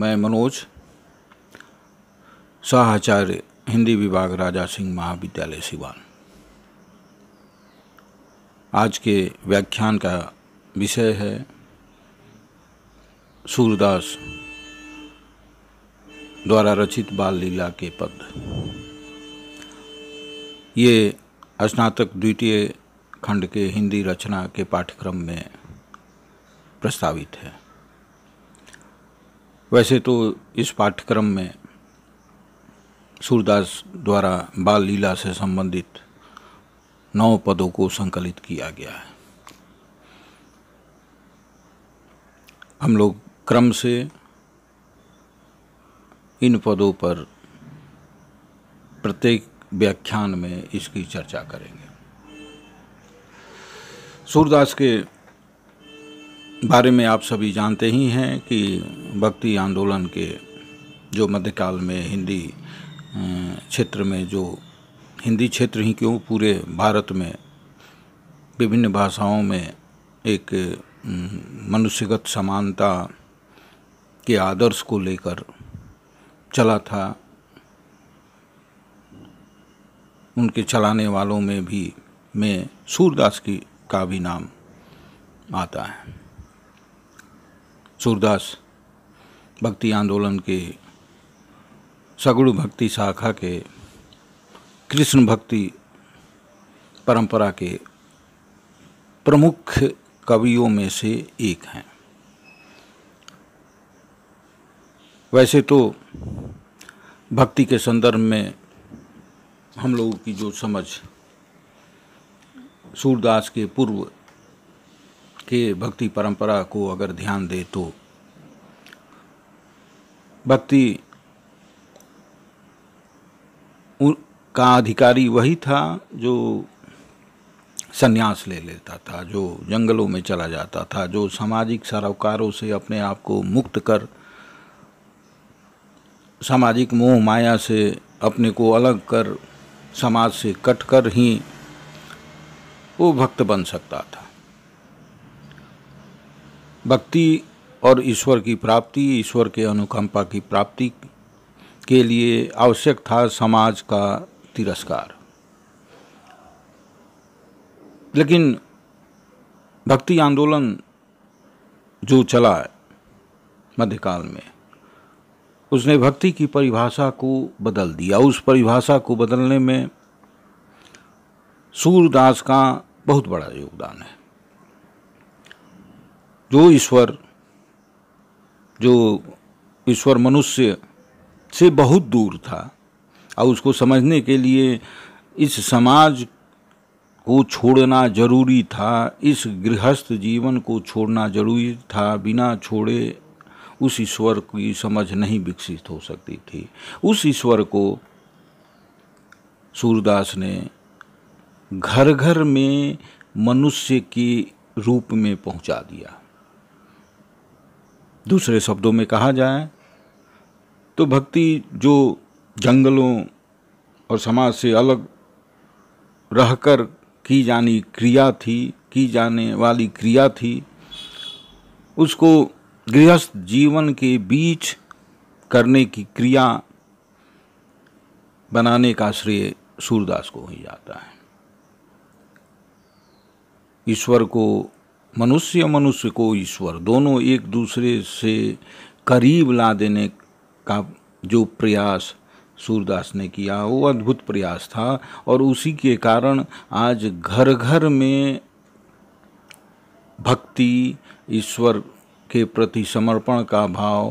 मैं मनोज शाहाचार्य हिंदी विभाग राजा सिंह महाविद्यालय सिवान आज के व्याख्यान का विषय है सूरदास द्वारा रचित बाल लीला के पद ये स्नातक द्वितीय खंड के हिंदी रचना के पाठ्यक्रम में प्रस्तावित है वैसे तो इस पाठ्यक्रम में सूरदास द्वारा बाल लीला से संबंधित नौ पदों को संकलित किया गया है हम लोग क्रम से इन पदों पर प्रत्येक व्याख्यान में इसकी चर्चा करेंगे सूरदास के बारे में आप सभी जानते ही हैं कि भक्ति आंदोलन के जो मध्यकाल में हिंदी क्षेत्र में जो हिंदी क्षेत्र ही क्यों पूरे भारत में विभिन्न भाषाओं में एक मनुष्यगत समानता के आदर्श को लेकर चला था उनके चलाने वालों में भी मैं सूरदास की का भी नाम आता है सूरदास भक्ति आंदोलन के सगुण भक्ति शाखा के कृष्ण भक्ति परंपरा के प्रमुख कवियों में से एक हैं वैसे तो भक्ति के संदर्भ में हम लोगों की जो समझ सूरदास के पूर्व के भक्ति परंपरा को अगर ध्यान दे तो भक्ति का अधिकारी वही था जो संन्यास ले लेता था जो जंगलों में चला जाता था जो सामाजिक सरोकारों से अपने आप को मुक्त कर सामाजिक मोह माया से अपने को अलग कर समाज से कट कर ही वो भक्त बन सकता था भक्ति और ईश्वर की प्राप्ति ईश्वर के अनुकंपा की प्राप्ति के लिए आवश्यक था समाज का तिरस्कार लेकिन भक्ति आंदोलन जो चला मध्यकाल में उसने भक्ति की परिभाषा को बदल दिया उस परिभाषा को बदलने में सूरदास का बहुत बड़ा योगदान है जो ईश्वर जो ईश्वर मनुष्य से बहुत दूर था और उसको समझने के लिए इस समाज को छोड़ना जरूरी था इस गृहस्थ जीवन को छोड़ना जरूरी था बिना छोड़े उस ईश्वर की समझ नहीं विकसित हो सकती थी उस ईश्वर को सूरदास ने घर घर में मनुष्य के रूप में पहुंचा दिया दूसरे शब्दों में कहा जाए तो भक्ति जो जंगलों और समाज से अलग रहकर की जानी क्रिया थी की जाने वाली क्रिया थी उसको गृहस्थ जीवन के बीच करने की क्रिया बनाने का श्रेय सूरदास को ही जाता है ईश्वर को मनुष्य मनुष्य को ईश्वर दोनों एक दूसरे से करीब ला देने का जो प्रयास सूरदास ने किया वो अद्भुत प्रयास था और उसी के कारण आज घर घर में भक्ति ईश्वर के प्रति समर्पण का भाव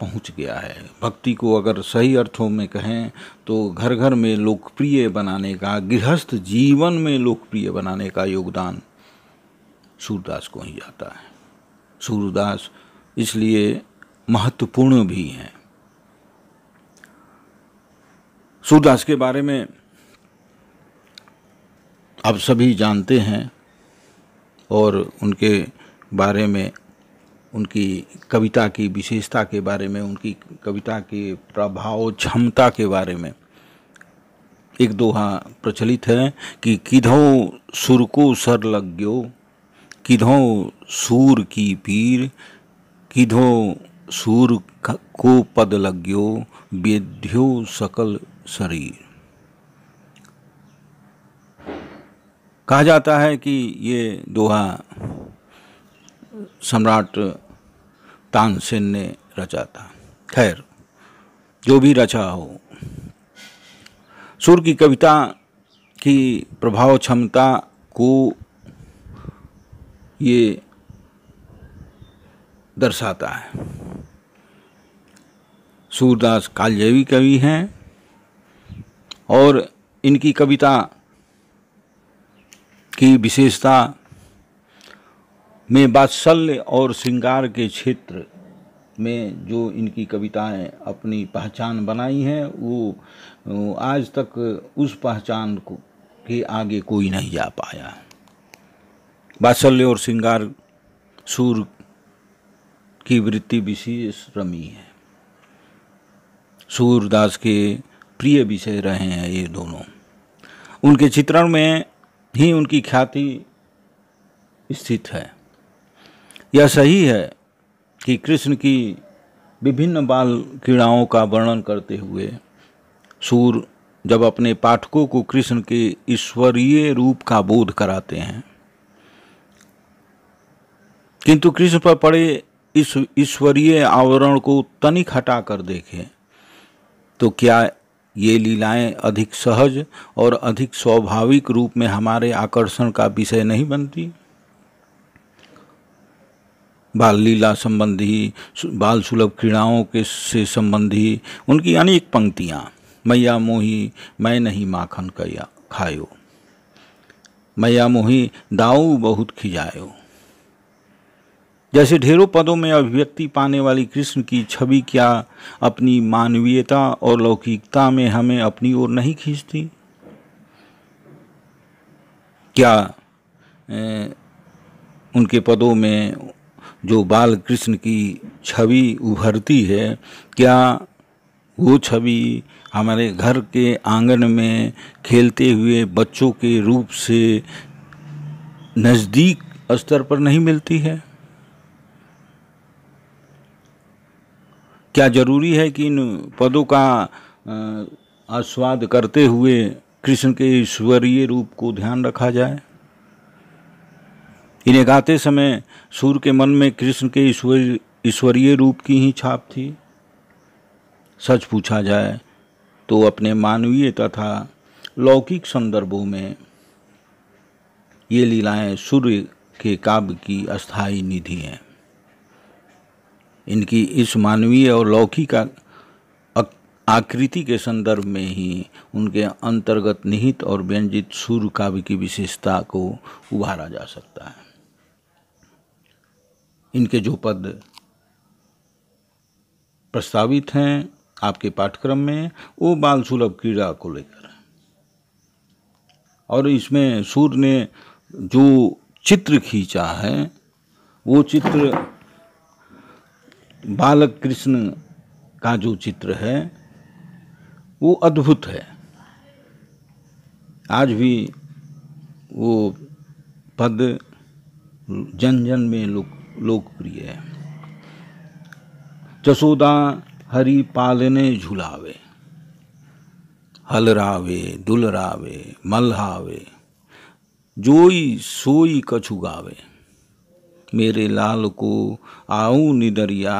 पहुंच गया है भक्ति को अगर सही अर्थों में कहें तो घर घर में लोकप्रिय बनाने का गृहस्थ जीवन में लोकप्रिय बनाने का योगदान सूरदास को ही जाता है सूरदास इसलिए महत्वपूर्ण भी हैं सूरदास के बारे में आप सभी जानते हैं और उनके बारे में उनकी कविता की विशेषता के बारे में उनकी कविता के प्रभाव क्षमता के बारे में एक दोहा प्रचलित है कि किधो सुर को सर लग गयो किधो सूर की पीर किधो सूर को पद लग्यो बेध्यो सकल शरीर कहा जाता है कि ये दोहा सम्राट तानसेन ने रचा था खैर जो भी रचा हो सुर की कविता की प्रभाव क्षमता को ये दर्शाता है सूरदास कालजैवी कवि हैं और इनकी कविता की विशेषता में बात्सल्य और श्रृंगार के क्षेत्र में जो इनकी कविताएं अपनी पहचान बनाई हैं वो आज तक उस पहचान को के आगे कोई नहीं जा पाया बात्सल्य और श्रृंगार सूर की वृत्ति विशेष रमी है सूरदास के प्रिय विषय रहे हैं ये दोनों उनके चित्रण में ही उनकी ख्याति स्थित है यह सही है कि कृष्ण की विभिन्न बाल क्रीड़ाओं का वर्णन करते हुए सूर जब अपने पाठकों को कृष्ण के ईश्वरीय रूप का बोध कराते हैं किंतु कृष्ण पर पड़े इस ईश्वरीय आवरण को तनिक हटा कर देखें तो क्या ये लीलाएं अधिक सहज और अधिक स्वाभाविक रूप में हमारे आकर्षण का विषय नहीं बनती बाल लीला संबंधी बाल सुलभ क्रीड़ाओं के से संबंधी उनकी अनेक पंक्तियाँ मैया मोही मैं नहीं माखन कया खायो मैया मोही दाऊ बहुत खिजायो जैसे ढेरों पदों में अभिव्यक्ति पाने वाली कृष्ण की छवि क्या अपनी मानवीयता और लौकिकता में हमें अपनी ओर नहीं खींचती क्या ए, उनके पदों में जो बाल कृष्ण की छवि उभरती है क्या वो छवि हमारे घर के आंगन में खेलते हुए बच्चों के रूप से नज़दीक स्तर पर नहीं मिलती है क्या जरूरी है कि इन पदों का आस्वाद करते हुए कृष्ण के ईश्वरीय रूप को ध्यान रखा जाए इन्हें गाते समय सूर के मन में कृष्ण के ईश्वरीय रूप की ही छाप थी सच पूछा जाए तो अपने मानवीय तथा लौकिक संदर्भों में ये लीलाएं सूर्य के काव्य की अस्थाई निधि हैं इनकी इस मानवीय और लौकिक आकृति के संदर्भ में ही उनके अंतर्गत निहित और व्यंजित सूर्य काव्य की विशेषता को उभारा जा सकता है इनके जो पद प्रस्तावित हैं आपके पाठ्यक्रम में वो बाल सुलभ क्रीड़ा को लेकर और इसमें सूर्य ने जो चित्र खींचा है वो चित्र बालक कृष्ण का जो चित्र है वो अद्भुत है आज भी वो पद जन जन में लोक लोकप्रिय है जसोदा हरि पालने झुलावे हलरावे दुलरावे मल्हावे जोई सोई कछुगावे गावे मेरे लाल को आऊ निदरिया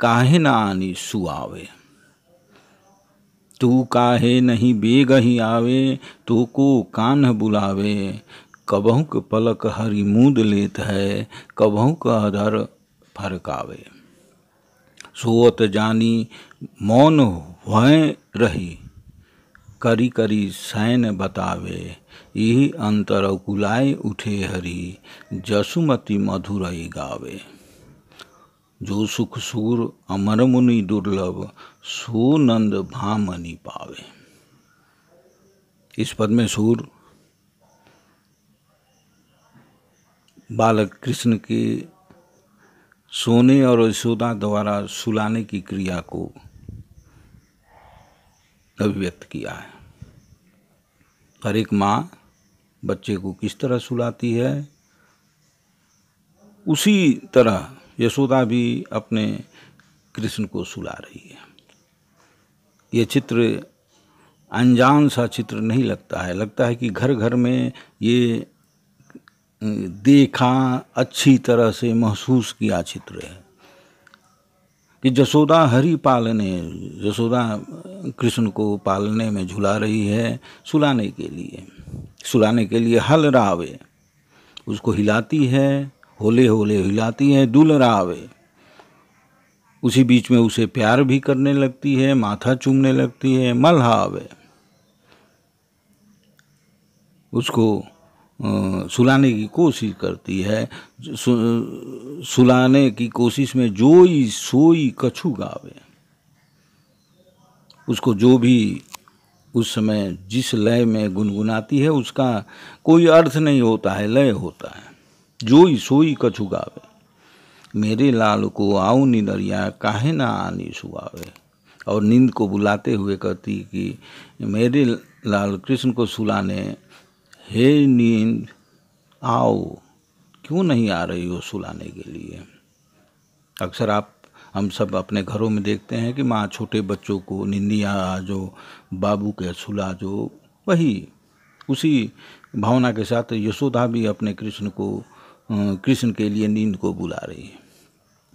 काहे ना आनी सुआवे तू काहे नहीं बेगही आवे तो को कान बुलावे कबहू के पलक हरी मूद लेत है कबहू का अधर फरकावे सोत जानी मौन भय रही करी करी सैन बतावे यही अंतर कुलाय उठे हरी जसुमति मधुरई गावे जो सुख सूर अमर मुनि दुर्लभ सो नंद पावे इस पद में सूर बालक कृष्ण के सोने और यशोदा द्वारा सुलाने की क्रिया को अभिव्यक्त किया है हर एक माँ बच्चे को किस तरह सुलाती है उसी तरह यशोदा भी अपने कृष्ण को सुला रही है ये चित्र अनजान सा चित्र नहीं लगता है लगता है कि घर घर में ये देखा अच्छी तरह से महसूस किया चित्र है कि जसोदा हरि पालने जसोदा कृष्ण को पालने में झुला रही है सुलाने के लिए सुलाने के लिए हल रावे उसको हिलाती है होले होले हिलाती है दुल रावे उसी बीच में उसे प्यार भी करने लगती है माथा चूमने लगती है मलहावे उसको सुलाने की कोशिश करती है सु, सुलाने की कोशिश में जोई सोई कछु गावे उसको जो भी उस समय जिस लय में गुनगुनाती है उसका कोई अर्थ नहीं होता है लय होता है जोई सोई कछु गावे मेरे लाल को आओ निदरिया काहे ना आनी सुहावे और नींद को बुलाते हुए कहती कि मेरे लाल कृष्ण को सुलाने हे नींद आओ क्यों नहीं आ रही हो सुलाने के लिए अक्सर आप हम सब अपने घरों में देखते हैं कि माँ छोटे बच्चों को निंदिया जो बाबू के सुला जो वही उसी भावना के साथ यशोदा भी अपने कृष्ण को कृष्ण के लिए नींद को बुला रही है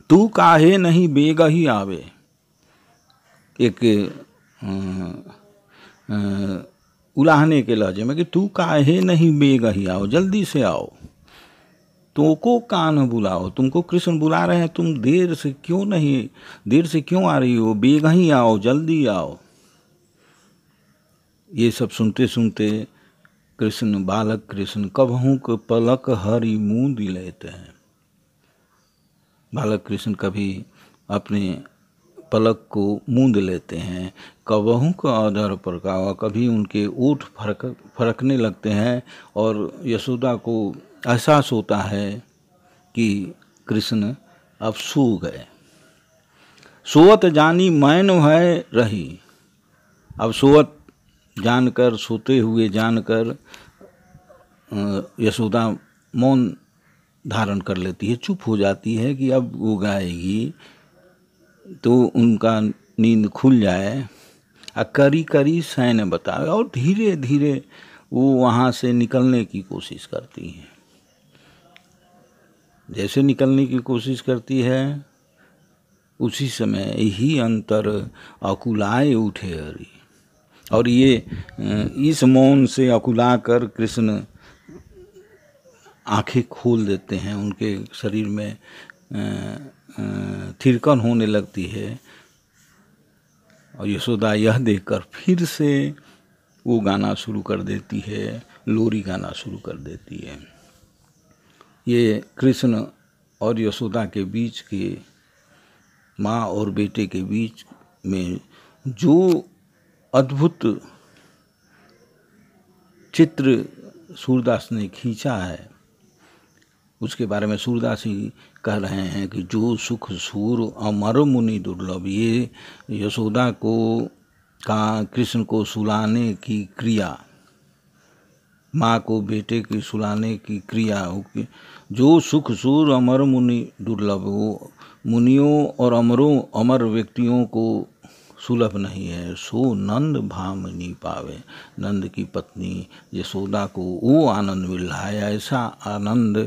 तू काहे नहीं बेग ही आवे एक उलाहने के लहजे में कि तू काहे नहीं बेग ही आओ जल्दी से आओ तुमको कान बुलाओ तुमको कृष्ण बुला रहे हैं तुम देर से क्यों नहीं देर से क्यों आ रही हो बेग ही आओ जल्दी आओ ये सब सुनते सुनते कृष्ण बालक कृष्ण कबहूँ के पलक हरी मूंद लेते हैं बालक कृष्ण कभी अपने पलक को मूंद लेते हैं कबहू का आधार पर का कभी उनके ऊँट फरक फरकने लगते हैं और यशोदा को एहसास होता है कि कृष्ण अब सो गए सोवत जानी मैन है रही अब सोवत जानकर सोते हुए जानकर यशोदा मौन धारण कर लेती है चुप हो जाती है कि अब वो गाएगी तो उनका नींद खुल जाए और करी करी सैन्य बताए और धीरे धीरे वो वहाँ से निकलने की कोशिश करती हैं जैसे निकलने की कोशिश करती है उसी समय ही अंतर अकुलाए उठे हरि और ये इस मौन से अकुला कर कृष्ण आंखें खोल देते हैं उनके शरीर में थिरकन होने लगती है और यशोदा यह देखकर फिर से वो गाना शुरू कर देती है लोरी गाना शुरू कर देती है ये कृष्ण और यशोदा के बीच के माँ और बेटे के बीच में जो अद्भुत चित्र सूरदास ने खींचा है उसके बारे में सूरदास ही कह रहे हैं कि जो सुख सूर अमर मुनि दुर्लभ ये यशोदा को का कृष्ण को सुलाने की क्रिया माँ को बेटे की सुलाने की क्रिया होगी जो सुख सूर अमर मुनि दुर्लभ हो मुनियों और अमरों अमर व्यक्तियों को सुलभ नहीं है सो नंद भाम नहीं पावे नंद की पत्नी यशोदा को वो आनंद मिल रहा है ऐसा आनंद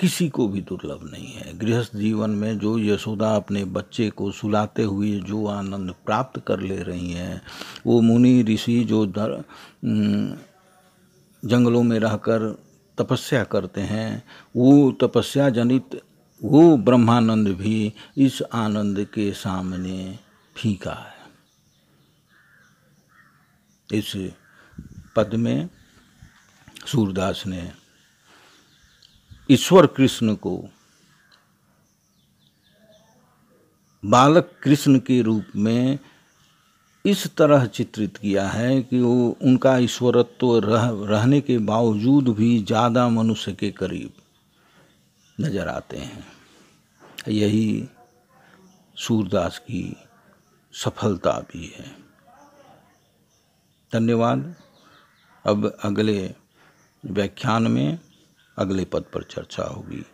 किसी को भी दुर्लभ नहीं है गृहस्थ जीवन में जो यशोदा अपने बच्चे को सुलाते हुए जो आनंद प्राप्त कर ले रही हैं वो मुनि ऋषि जो दर, जंगलों में रहकर तपस्या करते हैं वो तपस्या जनित वो ब्रह्मानंद भी इस आनंद के सामने फीका है इस पद में सूरदास ने ईश्वर कृष्ण को बालक कृष्ण के रूप में इस तरह चित्रित किया है कि वो उनका ईश्वरत्व रह रहने के बावजूद भी ज़्यादा मनुष्य के करीब नज़र आते हैं यही सूरदास की सफलता भी है धन्यवाद अब अगले व्याख्यान में अगले पद पर चर्चा होगी